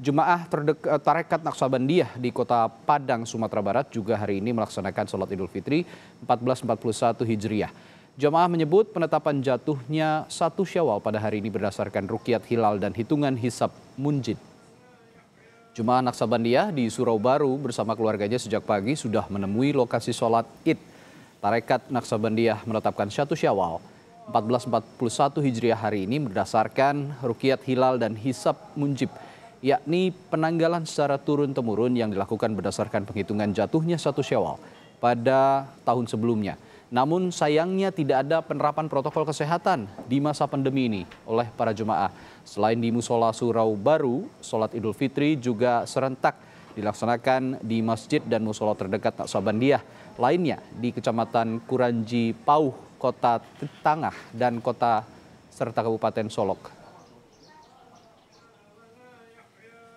Jemaah eh, Tarekat Naksabandiyah di kota Padang, Sumatera Barat juga hari ini melaksanakan sholat Idul Fitri 1441 Hijriah. Jemaah menyebut penetapan jatuhnya satu syawal pada hari ini berdasarkan rukyat hilal dan hitungan hisab munjid. Jemaah Naksabandiyah di Surau Baru bersama keluarganya sejak pagi sudah menemui lokasi sholat id. Tarekat Naksabandiyah menetapkan satu syawal 1441 Hijriah hari ini berdasarkan rukyat hilal dan hisab munjid yakni penanggalan secara turun-temurun yang dilakukan berdasarkan penghitungan jatuhnya satu syawal pada tahun sebelumnya. Namun sayangnya tidak ada penerapan protokol kesehatan di masa pandemi ini oleh para jemaah. Selain di Musola Surau Baru, sholat Idul Fitri juga serentak dilaksanakan di masjid dan musola terdekat Naksabandiah lainnya di Kecamatan Kuranji Pauh, Kota Tengah dan Kota serta Kabupaten Solok.